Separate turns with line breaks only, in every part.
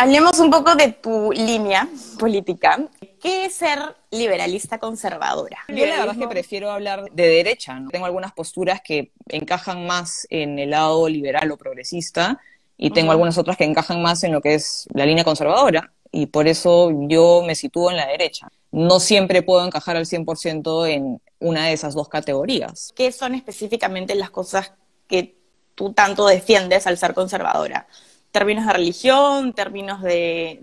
hablemos un poco de tu línea política. ¿Qué es ser liberalista
conservadora? Yo la verdad es que prefiero hablar de derecha. Tengo algunas posturas que encajan más en el lado liberal o progresista y tengo algunas otras que encajan más en lo que es la línea conservadora y por eso yo me sitúo en la derecha. No siempre puedo
encajar al 100% en una de esas dos categorías. ¿Qué son específicamente las cosas que tú tanto defiendes al ser conservadora? términos de religión, términos de,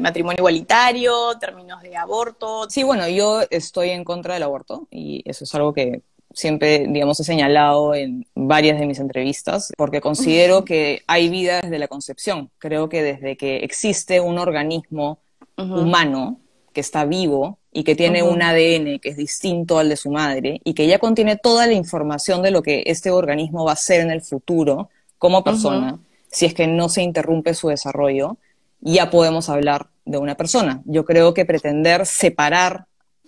matrimonio igualitario, términos de aborto. Sí, bueno, yo
estoy en contra del aborto y eso es algo que siempre, digamos, he señalado en varias de mis entrevistas, porque considero que hay vida desde la concepción. Creo que desde que existe un organismo humano que está vivo y que tiene un ADN que es distinto al de su madre y que ya contiene toda la información de lo que este organismo va a ser en el futuro como persona si es que no se interrumpe su desarrollo, ya podemos hablar de una persona. Yo creo que pretender separar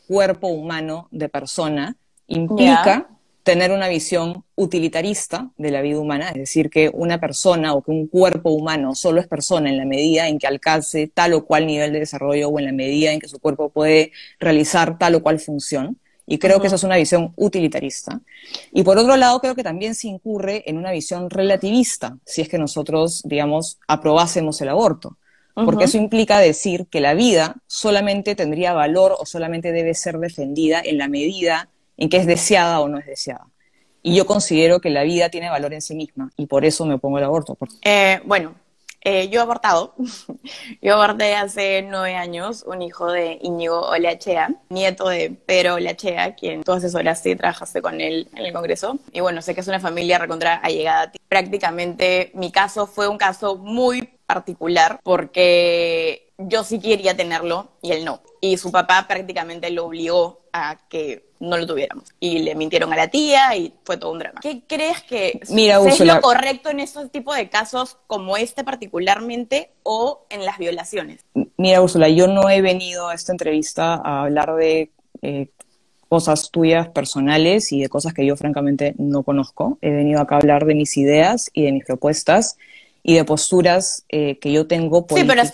cuerpo humano de persona implica tener una visión utilitarista de la vida humana, es decir, que una persona o que un cuerpo humano solo es persona en la medida en que alcance tal o cual nivel de desarrollo o en la medida en que su cuerpo puede realizar tal o cual función. Y creo que esa es una visión utilitarista. Y por otro lado, creo que también se incurre en una visión relativista, si es que nosotros, digamos, aprobásemos el aborto. Porque eso implica decir que la vida solamente tendría valor o solamente debe ser defendida en la medida en que es deseada o no es deseada. Y yo considero que la vida
tiene valor en sí misma
y por eso me opongo al aborto.
Eh, bueno, eh, yo he abortado. yo aborté hace nueve años un hijo de Íñigo Olachea, nieto de Pedro Olachea, quien tú asesoraste y trabajaste con él en el Congreso. Y bueno, sé que es una familia recontra allegada a ti. Prácticamente mi caso fue un caso muy particular porque yo sí quería tenerlo y él no. Y su papá prácticamente lo obligó a que no lo tuviéramos. Y le mintieron a la tía y fue todo un drama. ¿Qué crees que Mira, es lo correcto en estos tipos de casos como este particularmente o en las violaciones?
Mira, Úrsula, yo no he venido a esta entrevista a hablar de eh, cosas tuyas personales y de cosas que yo francamente no conozco. He venido acá a hablar de mis ideas y de mis propuestas y de posturas eh, que yo tengo políticas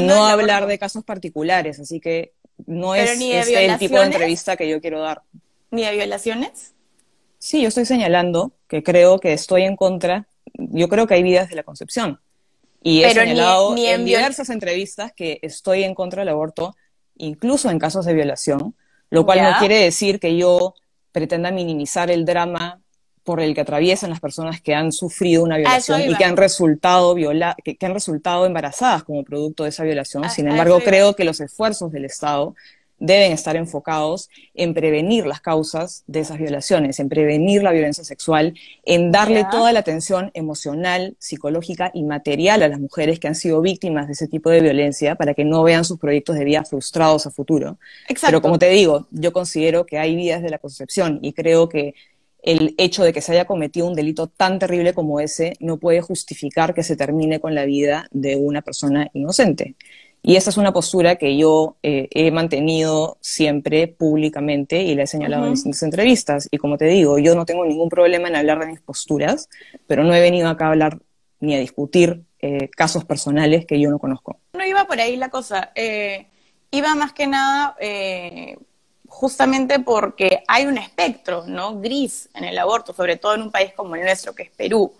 y no hablar de casos particulares, así que no es este el tipo de entrevista
que yo quiero dar. ¿Ni de violaciones?
Sí, yo estoy señalando que creo que estoy en contra, yo creo que hay vidas de la concepción. Y he señalado en, diversas entrevistas que estoy en contra del aborto, incluso en casos de violación, lo cual no quiere decir que yo pretenda minimizar el drama por el que atraviesan las personas que han sufrido una ah, violación y que han resultado viola que, han resultado embarazadas como producto de esa violación. Ah, Sin embargo, creo que los esfuerzos del Estado deben estar enfocados en prevenir las causas de esas violaciones, en prevenir la violencia sexual, en darle toda la atención emocional, psicológica y material a las mujeres que han sido víctimas de ese tipo de violencia para que no vean sus proyectos de vida frustrados a futuro. Pero como te digo, yo considero que hay vidas de la concepción y creo que el hecho de que se haya cometido un delito tan terrible como ese no puede justificar que se termine con la vida de una persona inocente. Y esa es una postura que yo eh, he mantenido siempre públicamente y la he señalado en distintas entrevistas. Y como te digo, yo no tengo ningún problema en hablar de mis posturas, pero no he venido acá a hablar ni a discutir eh, casos personales que yo no conozco.
No iba por ahí la cosa. Eh, iba más que nada justamente porque hay un espectro gris en el aborto, sobre todo en un país como el nuestro, que es Perú,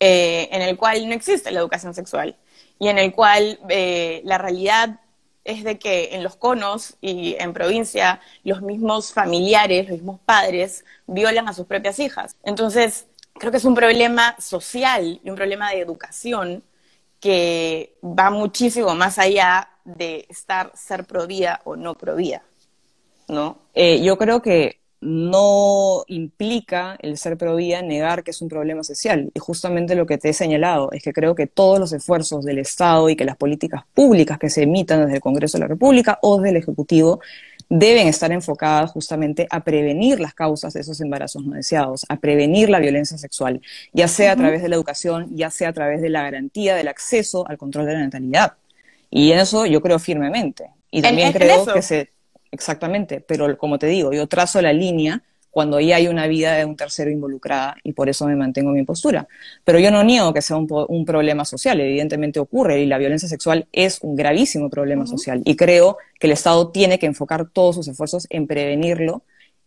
eh, en el cual no existe la educación sexual y en el cual eh, la realidad es de que en los conos y en provincia los mismos familiares, los mismos padres violan a sus propias hijas. Entonces, creo que es un problema social y un problema de educación que va muchísimo más allá de estar ser prohibida o no prohibida. ¿no?
Eh, yo creo que no implica el ser pro vida negar que es un problema social. Y justamente lo que te he señalado es que creo que todos los esfuerzos del Estado y que las políticas públicas que se emitan desde el Congreso de la República o del Ejecutivo deben estar enfocadas justamente a prevenir las causas de esos embarazos no deseados, a prevenir la violencia sexual, ya sea a través de la educación, ya sea a través de la garantía del acceso al control de la natalidad. Y en eso yo creo firmemente. Y también creo que se exactamente, pero como te digo, yo trazo la línea cuando ahí hay una vida de un tercero involucrada y por eso me mantengo en mi postura. Pero yo no niego que sea un, problema social, evidentemente ocurre y la violencia sexual es un gravísimo problema social y creo que el Estado tiene que enfocar todos sus esfuerzos en prevenirlo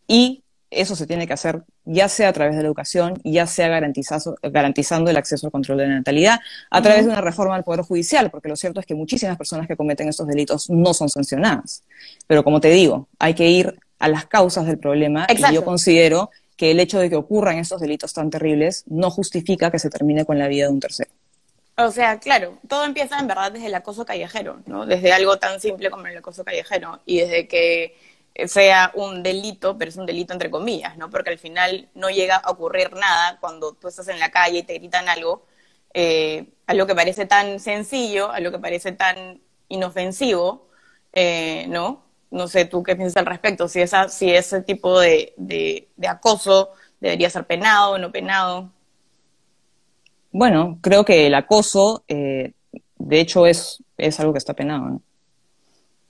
y eso se tiene que hacer ya sea a través de la educación, ya sea garantizando el acceso al control de la natalidad, a través de una reforma del Poder Judicial, porque lo cierto es que muchísimas personas que cometen estos delitos no son sancionadas. Pero como te digo, hay que ir a las causas del problema y yo considero que el hecho de que ocurran estos delitos tan terribles no justifica que se termine con la vida de un tercero.
O sea, claro, todo empieza en verdad desde el acoso callejero, ¿no? Desde algo tan simple como el acoso callejero y desde que eh, sea un delito, pero es un delito entre comillas, ¿no? Porque al final no llega a ocurrir nada cuando tú estás en la calle y te gritan algo, eh, algo que parece tan sencillo, algo que parece tan inofensivo, eh, ¿no? No sé tú qué piensas al respecto, si, esa, si ese tipo de, de, acoso debería ser penado o no penado.
Bueno, creo que el acoso, de hecho, es, es algo que está penado, ¿no?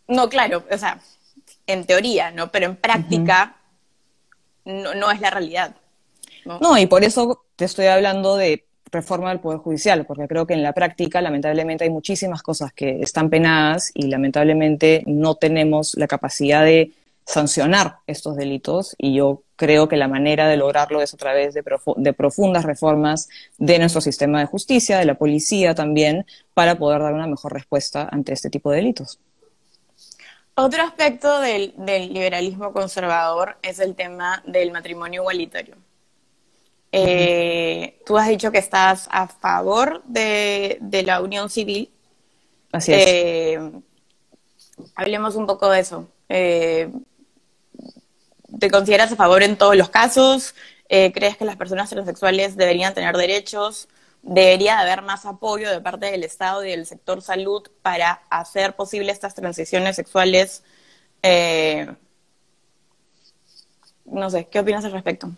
No, claro, o sea, en teoría, ¿no? Pero en práctica no, es la realidad. ¿no? y por
eso te estoy hablando de reforma del Poder Judicial, porque creo que en la práctica lamentablemente hay muchísimas cosas que están penadas y lamentablemente no tenemos la capacidad de sancionar estos delitos y yo creo que la manera de lograrlo es a través de profundas reformas de nuestro sistema de justicia, de la policía también, para poder dar una mejor respuesta ante este tipo de delitos.
Otro aspecto del, liberalismo conservador es el tema del matrimonio igualitario. Eh, tú has dicho que estás a favor de, la unión civil. Así es. Eh, hablemos un poco de eso. Eh, ¿Te consideras a favor en todos los casos? ¿Crees que las personas transexuales deberían tener derechos? debería haber más apoyo de parte del Estado y del sector salud para hacer posible estas transiciones sexuales. Eh, no sé, ¿qué opinas al respecto?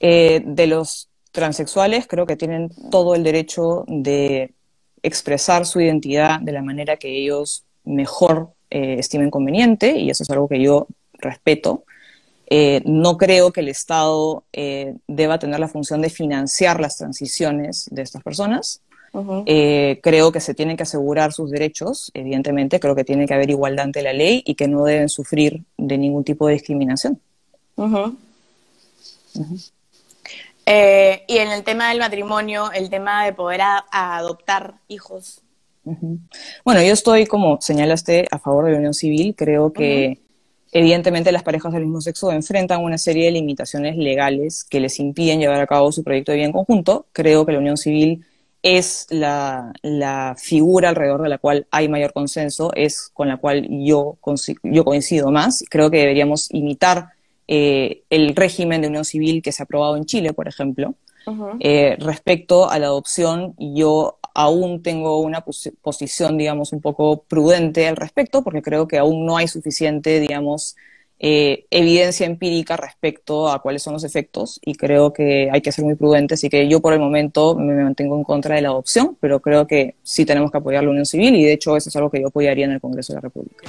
Eh, de los transexuales creo que tienen todo el derecho de expresar su identidad de la manera que ellos mejor eh, estimen conveniente y eso es algo que yo respeto. Eh, no creo que el Estado eh, deba tener la función de financiar las transiciones de estas personas. Eh, creo que se tienen que asegurar sus derechos, evidentemente, creo que tiene que haber igualdad ante la ley y que no deben sufrir de ningún tipo de discriminación.
y en el tema del matrimonio, el tema de poder adoptar hijos.
Bueno, yo estoy, como señalaste, a favor de la unión civil. Creo que Evidentemente, las parejas del mismo sexo enfrentan una serie de limitaciones legales que les impiden llevar a cabo su proyecto de bien en conjunto. Creo que la unión civil es la, figura alrededor de la cual hay mayor consenso, es con la cual yo, yo coincido más. Creo que deberíamos imitar eh, el régimen de unión civil que se ha aprobado en Chile, por ejemplo. Eh, respecto a la adopción, yo aún tengo una posición, digamos, un poco prudente al respecto, porque creo que aún no hay suficiente, digamos, eh, evidencia empírica respecto a cuáles son los efectos y creo que hay que ser muy prudentes y que yo por el momento me mantengo en contra de la adopción, pero creo que sí tenemos que apoyar la unión civil y de hecho eso es algo que yo apoyaría en el Congreso de la República.